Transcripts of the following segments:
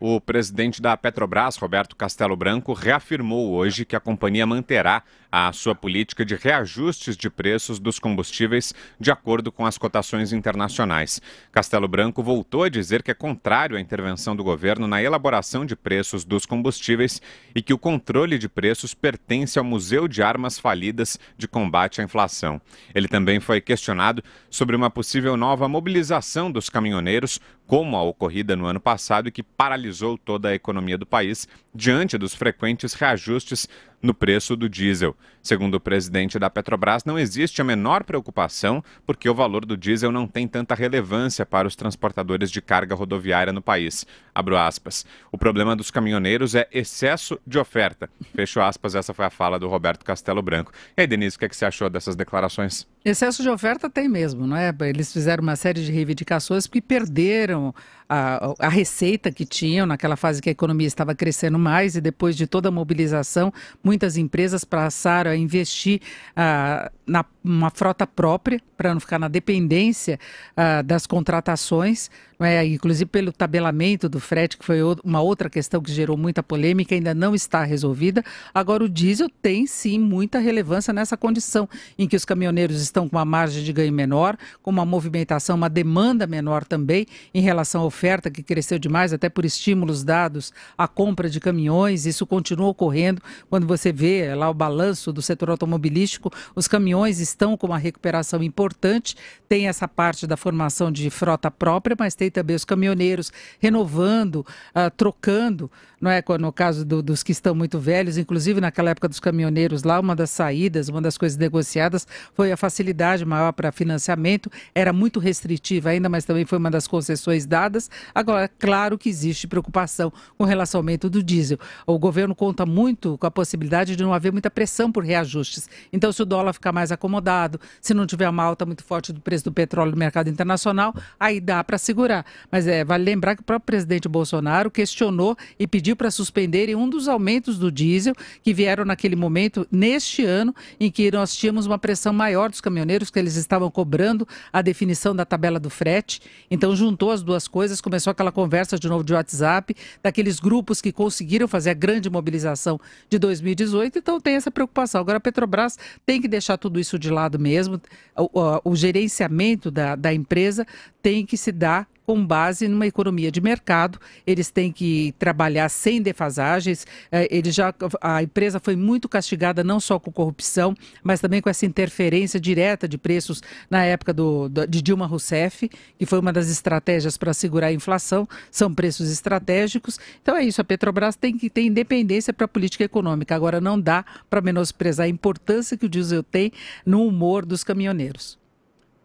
O presidente da Petrobras, Roberto Castelo Branco, reafirmou hoje que a companhia manterá a sua política de reajustes de preços dos combustíveis de acordo com as cotações internacionais. Castelo Branco voltou a dizer que é contrário à intervenção do governo na elaboração de preços dos combustíveis e que o controle de preços pertence ao Museu de Armas Falidas de Combate à Inflação. Ele também foi questionado sobre uma possível nova mobilização dos caminhoneiros como a ocorrida no ano passado e que paralisou toda a economia do país diante dos frequentes reajustes no preço do diesel. Segundo o presidente da Petrobras, não existe a menor preocupação porque o valor do diesel não tem tanta relevância para os transportadores de carga rodoviária no país. Abro aspas. O problema dos caminhoneiros é excesso de oferta. Fecho aspas, essa foi a fala do Roberto Castelo Branco. E aí, Denise, o que, é que você achou dessas declarações? Excesso de oferta tem mesmo, não é? Eles fizeram uma série de reivindicações que perderam a, a, receita que tinham naquela fase que a economia estava crescendo mais e depois de toda a mobilização, muitas empresas passaram a investir ah, na uma frota própria para não ficar na dependência uh, das contratações, é? inclusive pelo tabelamento do frete, que foi uma outra questão que gerou muita polêmica, ainda não está resolvida. Agora, o diesel tem sim muita relevância nessa condição em que os caminhoneiros estão com uma margem de ganho menor, com uma movimentação, uma demanda menor também em relação à oferta, que cresceu demais, até por estímulos dados à compra de caminhões. Isso continua ocorrendo quando você vê é lá o balanço do setor automobilístico, os caminhões estão com uma recuperação importante. Tem essa parte da formação de frota própria, mas tem também os caminhoneiros renovando, uh, trocando, não é? No caso do, dos que estão muito velhos, inclusive naquela época dos caminhoneiros lá, uma das saídas, uma das coisas negociadas foi a facilidade maior para financiamento. Era muito restritiva ainda, mas também foi uma das concessões dadas. Agora, claro que existe preocupação com relação ao aumento do diesel. O governo conta muito com a possibilidade de não haver muita pressão por reajustes. Então, se o dólar ficar mais acomodado, acomodado, se não tiver uma alta muito forte do preço do petróleo no mercado internacional, aí dá para segurar. Mas é, vale lembrar que o próprio presidente Bolsonaro questionou e pediu para suspenderem um dos aumentos do diesel que vieram naquele momento, neste ano, em que nós tínhamos uma pressão maior dos caminhoneiros, que eles estavam cobrando a definição da tabela do frete. Então, juntou as duas coisas, começou aquela conversa de novo de WhatsApp, daqueles grupos que conseguiram fazer a grande mobilização de 2018. Então, tem essa preocupação. Agora, a Petrobras tem que deixar tudo isso de lado mesmo. O, o, o gerenciamento da, da empresa tem que se dar com base numa economia de mercado. Eles têm que trabalhar sem defasagens. É, eles já, a empresa foi muito castigada não só com corrupção, mas também com essa interferência direta de preços na época do, de Dilma Rousseff, que foi uma das estratégias para segurar a inflação. São preços estratégicos. Então é isso. A Petrobras tem que ter independência para a política econômica. Agora não dá para menosprezar a importância que o diesel tem no humor dos caminhoneiros.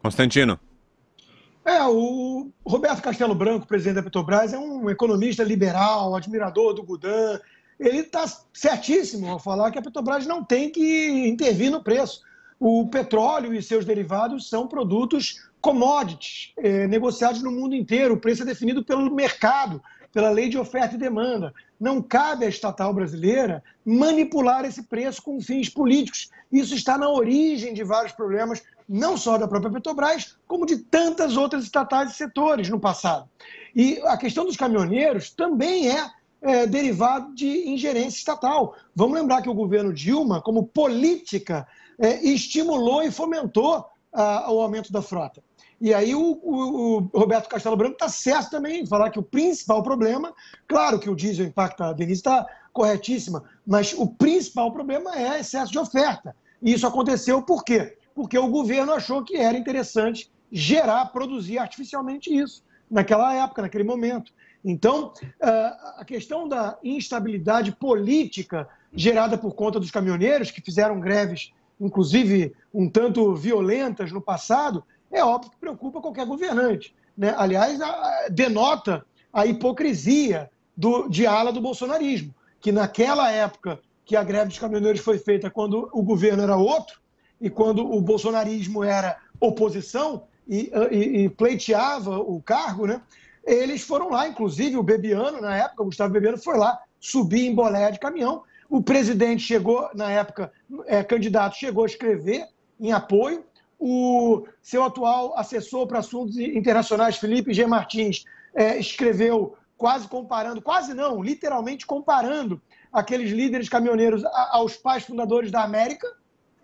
Constantino. É, o Roberto Castelo Branco, presidente da Petrobras, é um economista liberal, admirador do Gudan. Ele está certíssimo ao falar que a Petrobras não tem que intervir no preço. O petróleo e seus derivados são produtos commodities, é, negociados no mundo inteiro. O preço é definido pelo mercado pela lei de oferta e demanda. Não cabe à estatal brasileira manipular esse preço com fins políticos. Isso está na origem de vários problemas, não só da própria Petrobras, como de tantas outras estatais e setores no passado. E a questão dos caminhoneiros também é é, derivado de ingerência estatal. Vamos lembrar que o governo Dilma, como política, é, estimulou e fomentou ah, o aumento da frota. E aí o, o, o Roberto Castelo Branco está certo também em falar que o principal problema, claro que o diesel impacta, a Denise está corretíssima, mas o principal problema é excesso de oferta. E isso aconteceu por quê? Porque o governo achou que era interessante gerar, produzir artificialmente isso, naquela época, naquele momento. Então, ah, a questão da instabilidade política gerada por conta dos caminhoneiros, que fizeram greves, inclusive, um tanto violentas no passado, é óbvio que preocupa qualquer governante. Né? Aliás, a, denota a hipocrisia do, de ala do bolsonarismo, que naquela época que a greve dos caminhoneiros foi feita, quando o governo era outro e quando o bolsonarismo era oposição e, e, e pleiteava o cargo, né? eles foram lá, inclusive o Bebiano, na época, o Gustavo Bebiano foi lá subir em boleia de caminhão. O presidente chegou, na época, é, candidato, chegou a escrever em apoio, o seu atual assessor para assuntos internacionais, Felipe G. Martins, é, escreveu quase comparando, quase não, literalmente comparando aqueles líderes caminhoneiros aos pais fundadores da América.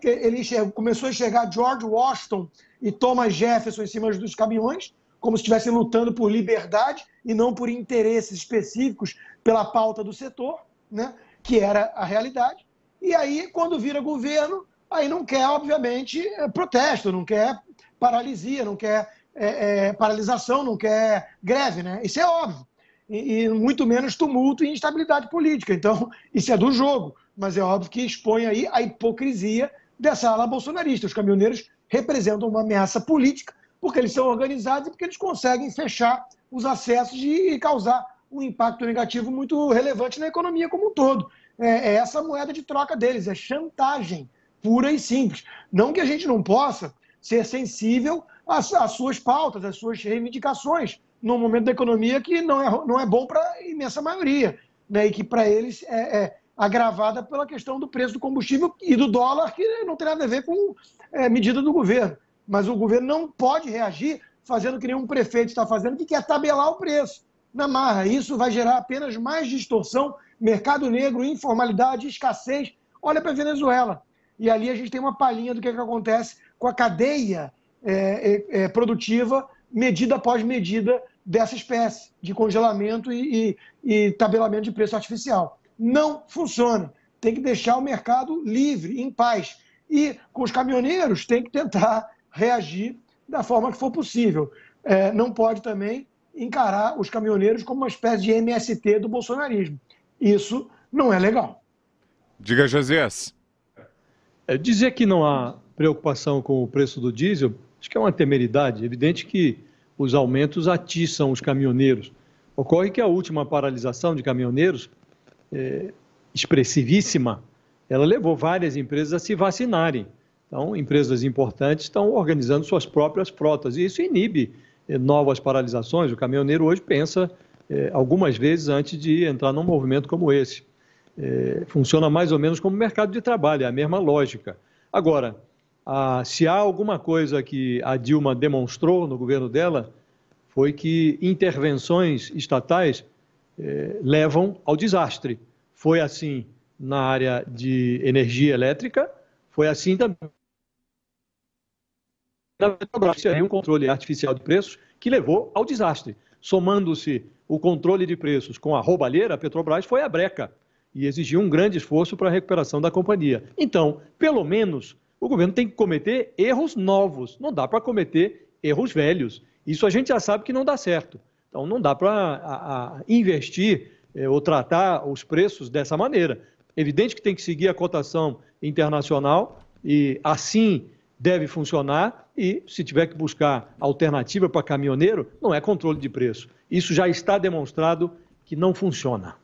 Ele começou a enxergar George Washington e Thomas Jefferson em cima dos caminhões, como se estivessem lutando por liberdade e não por interesses específicos pela pauta do setor, né? que era a realidade. E aí, quando vira governo, aí não quer, obviamente, é, protesto, não quer paralisia, não quer é, é, paralisação, não quer greve, né? Isso é óbvio. E, e, muito menos tumulto e instabilidade política. Então, isso é do jogo. Mas é óbvio que expõe aí a hipocrisia dessa ala bolsonarista. Os caminhoneiros representam uma ameaça política porque eles são organizados e porque eles conseguem fechar os acessos e causar um impacto negativo muito relevante na economia como um todo. É, é essa moeda de troca deles, é chantagem pura e simples. Não que a gente não possa ser sensível às, às suas pautas, às suas reivindicações, num momento da economia que não é, não é bom para a imensa maioria, né? e que para eles é, é, agravada pela questão do preço do combustível e do dólar, que não tem nada a ver com é, medida do governo. Mas o governo não pode reagir fazendo o que nenhum prefeito está fazendo, que quer tabelar o preço na marra. Isso vai gerar apenas mais distorção, mercado negro, informalidade, escassez. Olha para a Venezuela e ali a gente tem uma palhinha do que, é que acontece com a cadeia é, é, é, produtiva, medida após medida dessa espécie de congelamento e, e, e tabelamento de preço artificial. Não funciona. Tem que deixar o mercado livre, em paz. E com os caminhoneiros tem que tentar reagir da forma que for possível. É, não pode também encarar os caminhoneiros como uma espécie de MST do bolsonarismo. Isso não é legal. Diga, Josias. É, dizer que não há preocupação com o preço do diesel, acho que é uma temeridade. É evidente que os aumentos atiçam os caminhoneiros. Ocorre que a última paralisação de caminhoneiros, é, expressivíssima, ela levou várias empresas a se vacinarem. Então, empresas importantes estão organizando suas próprias frotas e isso inibe é, novas paralisações. O caminhoneiro hoje pensa é, algumas vezes antes de entrar num movimento como esse é, funciona mais ou menos como mercado de trabalho, é a mesma lógica. Agora, a, se há alguma coisa que a Dilma demonstrou no governo dela, foi que intervenções estatais é, levam ao desastre. Foi assim na área de energia elétrica, foi assim também na Petrobras. um controle artificial de preços que levou ao desastre. Somando-se o controle de preços com a roubalheira, a Petrobras foi a breca e exigiu um grande esforço para a recuperação da companhia. Então, pelo menos, o governo tem que cometer erros novos, não dá para cometer erros velhos. Isso a gente já sabe que não dá certo. Então, não dá para investir é, ou tratar os preços dessa maneira. Evidente que tem que seguir a cotação internacional e assim deve funcionar e se tiver que buscar alternativa para caminhoneiro, não é controle de preço. Isso já está demonstrado que não funciona.